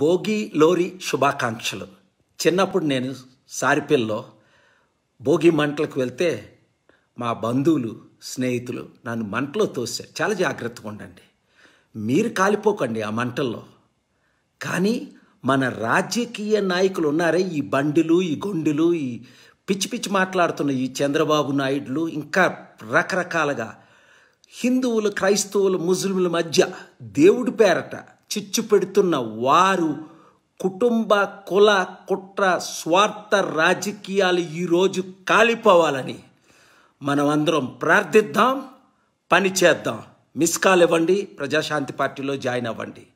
భోగి లోరి శుభాకాంక్షలు చిన్నప్పుడు నేను సారిపిల్లో భోగి మంటలకు వెళ్తే మా బంధువులు స్నేహితులు నన్ను మంటలో తోసే చాలా జాగ్రత్తగా ఉండండి మీరు కాలిపోకండి ఆ మంటల్లో కానీ మన రాజకీయ నాయకులు ఉన్నారే ఈ బండిలు ఈ గొండులు ఈ పిచ్చి పిచ్చి మాట్లాడుతున్న ఈ చంద్రబాబు నాయుడులు ఇంకా రకరకాలుగా హిందువులు క్రైస్తవులు ముస్లింల మధ్య దేవుడి పేరట చిచ్చు పెడుతున్న వారు కుటుంబ కుల కుట్ర స్వార్థ రాజకీయాలు ఈరోజు కాలిపోవాలని మనమందరం ప్రార్థిద్దాం పని చేద్దాం మిస్ కాల్ ఇవ్వండి ప్రజాశాంతి పార్టీలో జాయిన్ అవ్వండి